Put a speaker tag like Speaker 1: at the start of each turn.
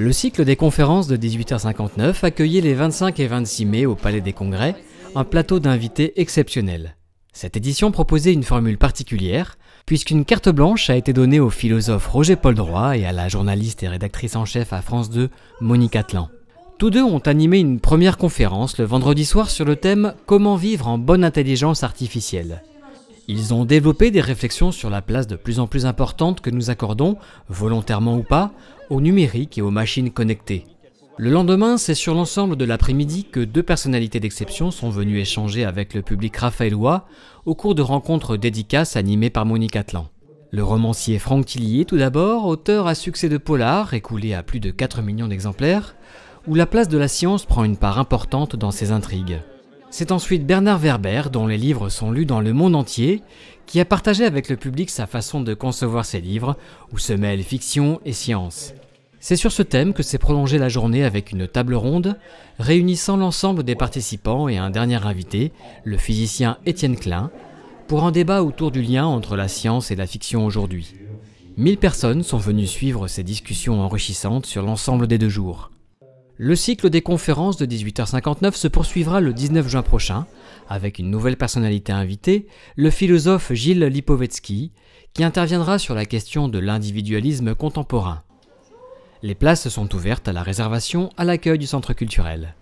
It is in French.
Speaker 1: Le cycle des conférences de 18h59 accueillait les 25 et 26 mai au Palais des Congrès un plateau d'invités exceptionnel. Cette édition proposait une formule particulière, puisqu'une carte blanche a été donnée au philosophe Roger Paul Droit et à la journaliste et rédactrice en chef à France 2, Monique Atlan. Tous deux ont animé une première conférence le vendredi soir sur le thème Comment vivre en bonne intelligence artificielle. Ils ont développé des réflexions sur la place de plus en plus importante que nous accordons, volontairement ou pas, au numérique et aux machines connectées. Le lendemain, c'est sur l'ensemble de l'après-midi que deux personnalités d'exception sont venues échanger avec le public raphaélois au cours de rencontres dédicaces animées par Monique Atlan. Le romancier Franck Tillier, tout d'abord, auteur à succès de polar, écoulé à plus de 4 millions d'exemplaires, où la place de la science prend une part importante dans ses intrigues. C'est ensuite Bernard Werber, dont les livres sont lus dans le monde entier, qui a partagé avec le public sa façon de concevoir ses livres, où se mêlent fiction et science. C'est sur ce thème que s'est prolongée la journée avec une table ronde, réunissant l'ensemble des participants et un dernier invité, le physicien Étienne Klein, pour un débat autour du lien entre la science et la fiction aujourd'hui. 1000 personnes sont venues suivre ces discussions enrichissantes sur l'ensemble des deux jours. Le cycle des conférences de 18h59 se poursuivra le 19 juin prochain, avec une nouvelle personnalité invitée, le philosophe Gilles Lipovetsky, qui interviendra sur la question de l'individualisme contemporain. Les places sont ouvertes à la réservation à l'accueil du centre culturel.